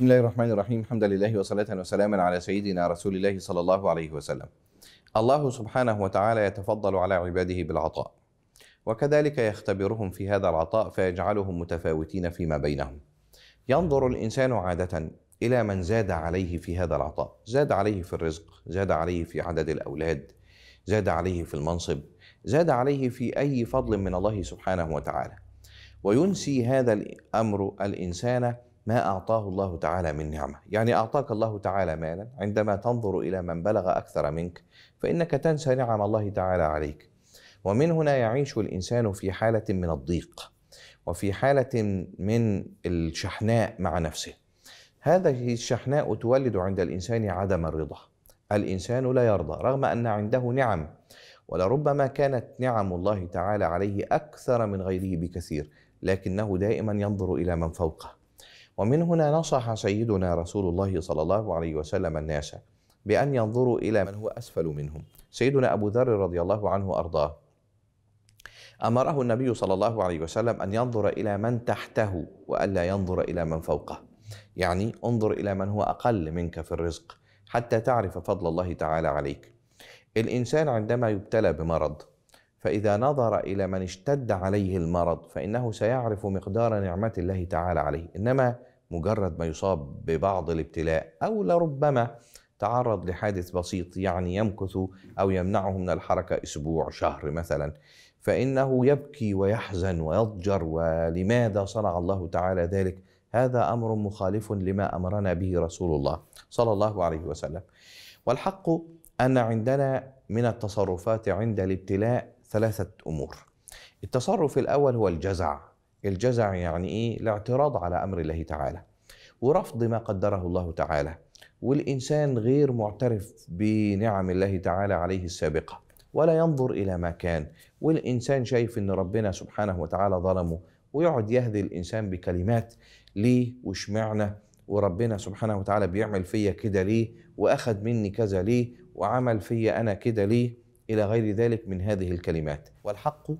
بسم الله الرحمن الرحيم الحمد لله وصلاة وسلاما على سيدنا رسول الله صلى الله عليه وسلم الله سبحانه وتعالى يتفضل على عباده بالعطاء وكذلك يختبرهم في هذا العطاء فيجعلهم متفاوتين فيما بينهم ينظر الإنسان عادة إلى من زاد عليه في هذا العطاء زاد عليه في الرزق زاد عليه في عدد الأولاد زاد عليه في المنصب زاد عليه في أي فضل من الله سبحانه وتعالى وينسي هذا الأمر الإنسان ما أعطاه الله تعالى من نعمة يعني أعطاك الله تعالى مالا عندما تنظر إلى من بلغ أكثر منك فإنك تنسى نعم الله تعالى عليك ومن هنا يعيش الإنسان في حالة من الضيق وفي حالة من الشحناء مع نفسه هذه الشحناء تولد عند الإنسان عدم الرضا الإنسان لا يرضى رغم أن عنده نعم ولربما كانت نعم الله تعالى عليه أكثر من غيره بكثير لكنه دائما ينظر إلى من فوقه ومن هنا نصح سيدنا رسول الله صلى الله عليه وسلم الناس بأن ينظروا إلى من هو أسفل منهم سيدنا أبو ذر رضي الله عنه أرضاه أمره النبي صلى الله عليه وسلم أن ينظر إلى من تحته وألا ينظر إلى من فوقه يعني انظر إلى من هو أقل منك في الرزق حتى تعرف فضل الله تعالى عليك الإنسان عندما يبتلى بمرض فإذا نظر إلى من اشتد عليه المرض فإنه سيعرف مقدار نعمة الله تعالى عليه إنما مجرد ما يصاب ببعض الابتلاء أو لربما تعرض لحادث بسيط يعني يمكث أو يمنعه من الحركة أسبوع شهر مثلا فإنه يبكي ويحزن ويضجر ولماذا صنع الله تعالى ذلك هذا أمر مخالف لما أمرنا به رسول الله صلى الله عليه وسلم والحق أن عندنا من التصرفات عند الابتلاء ثلاثة أمور التصرف الأول هو الجزع الجزع يعني إيه؟ الاعتراض على أمر الله تعالى ورفض ما قدره الله تعالى والإنسان غير معترف بنعم الله تعالى عليه السابقة ولا ينظر إلى ما كان والإنسان شايف أن ربنا سبحانه وتعالى ظلمه ويقعد يهدي الإنسان بكلمات ليه وشمعنا وربنا سبحانه وتعالى بيعمل فيا كده ليه وأخد مني كذا ليه وعمل فيا أنا كده ليه إلى غير ذلك من هذه الكلمات والحق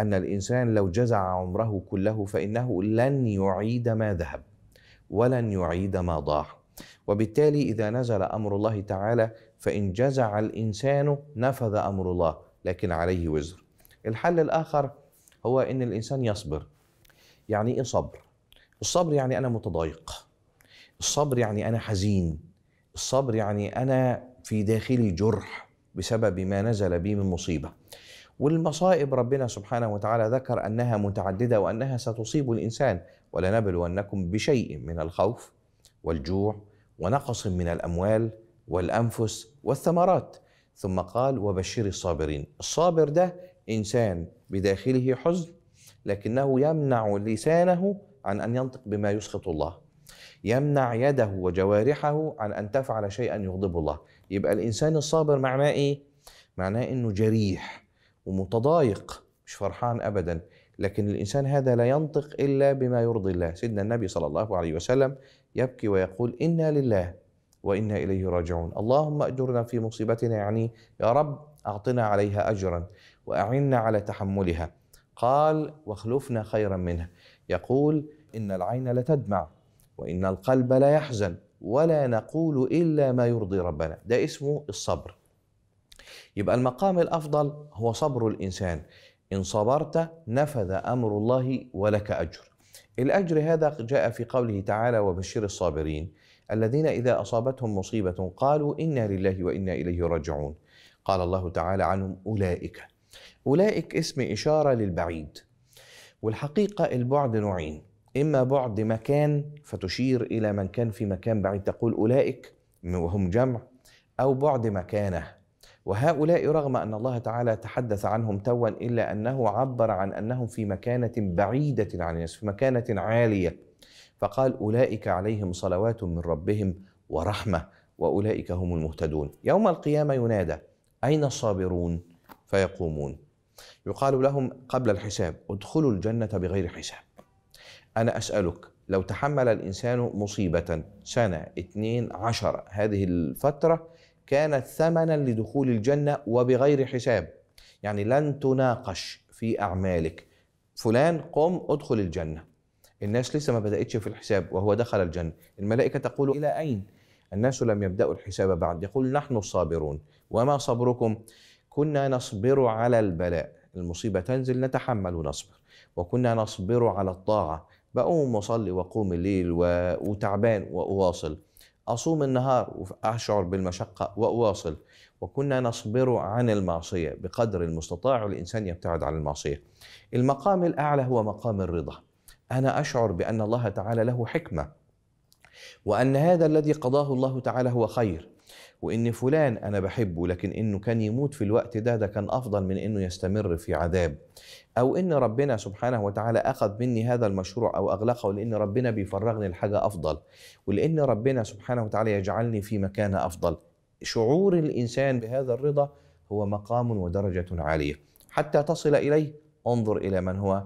أن الإنسان لو جزع عمره كله فإنه لن يعيد ما ذهب ولن يعيد ما ضاع وبالتالي إذا نزل أمر الله تعالى فإن جزع الإنسان نفذ أمر الله لكن عليه وزر الحل الآخر هو إن الإنسان يصبر يعني إيه صبر؟ الصبر يعني أنا متضايق الصبر يعني أنا حزين الصبر يعني أنا في داخلي جرح بسبب ما نزل بي من مصيبة والمصائب ربنا سبحانه وتعالى ذكر انها متعدده وانها ستصيب الانسان ولنبلونكم بشيء من الخوف والجوع ونقص من الاموال والانفس والثمرات ثم قال وبشر الصابرين الصابر ده انسان بداخله حزن لكنه يمنع لسانه عن ان ينطق بما يسخط الله يمنع يده وجوارحه عن ان تفعل شيئا يغضب الله يبقى الانسان الصابر معناه ايه معناه انه جريح ومتضايق مش فرحان ابدا لكن الانسان هذا لا ينطق الا بما يرضي الله سيدنا النبي صلى الله عليه وسلم يبكي ويقول انا لله وانا اليه راجعون اللهم اجرنا في مصيبتنا يعني يا رب اعطنا عليها اجرا واعنا على تحملها قال واخلفنا خيرا منها يقول ان العين لتدمع وان القلب لا يحزن ولا نقول الا ما يرضي ربنا ده اسمه الصبر يبقى المقام الافضل هو صبر الانسان ان صبرت نفذ امر الله ولك اجر الاجر هذا جاء في قوله تعالى وبشر الصابرين الذين اذا اصابتهم مصيبه قالوا انا لله وانا اليه راجعون قال الله تعالى عنهم اولئك اولئك اسم اشاره للبعيد والحقيقه البعد نوعين اما بعد مكان فتشير الى من كان في مكان بعيد تقول اولئك وهم جمع او بعد مكانه وهؤلاء رغم أن الله تعالى تحدث عنهم توا إلا أنه عبر عن أنهم في مكانة بعيدة عن الناس في مكانة عالية فقال أولئك عليهم صلوات من ربهم ورحمة وأولئك هم المهتدون يوم القيامة ينادى أين الصابرون فيقومون يقال لهم قبل الحساب ادخلوا الجنة بغير حساب أنا أسألك لو تحمل الإنسان مصيبة سنة اثنين عشر هذه الفترة كانت ثمنا لدخول الجنة وبغير حساب يعني لن تناقش في أعمالك فلان قم ادخل الجنة الناس لسه ما بدأتش في الحساب وهو دخل الجنة الملائكة تقول إلى أين الناس لم يبدأوا الحساب بعد يقول نحن الصابرون وما صبركم كنا نصبر على البلاء المصيبة تنزل نتحمل ونصبر وكنا نصبر على الطاعة بقوم وصلي وقوم الليل و... وتعبان وأواصل أصوم النهار وأشعر بالمشقة وأواصل وكنا نصبر عن المعصية بقدر المستطاع الإنسان يبتعد عن المعصية المقام الأعلى هو مقام الرضا أنا أشعر بأن الله تعالى له حكمة وأن هذا الذي قضاه الله تعالى هو خير وان فلان انا بحبه لكن انه كان يموت في الوقت ده ده كان افضل من انه يستمر في عذاب او ان ربنا سبحانه وتعالى اخذ مني هذا المشروع او اغلقه لان ربنا بيفرغني لحاجه افضل ولان ربنا سبحانه وتعالى يجعلني في مكان افضل شعور الانسان بهذا الرضا هو مقام ودرجه عاليه حتى تصل اليه انظر الى من هو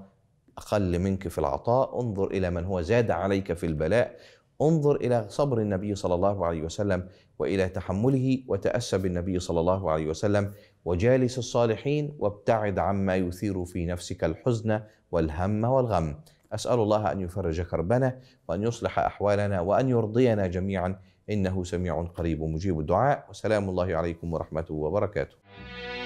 اقل منك في العطاء انظر الى من هو زاد عليك في البلاء انظر الى صبر النبي صلى الله عليه وسلم والى تحمله وتاسى بالنبي صلى الله عليه وسلم وجالس الصالحين وابتعد عما يثير في نفسك الحزن والهم والغم. اسال الله ان يفرج كربنا وان يصلح احوالنا وان يرضينا جميعا انه سميع قريب مجيب الدعاء وسلام الله عليكم ورحمته وبركاته.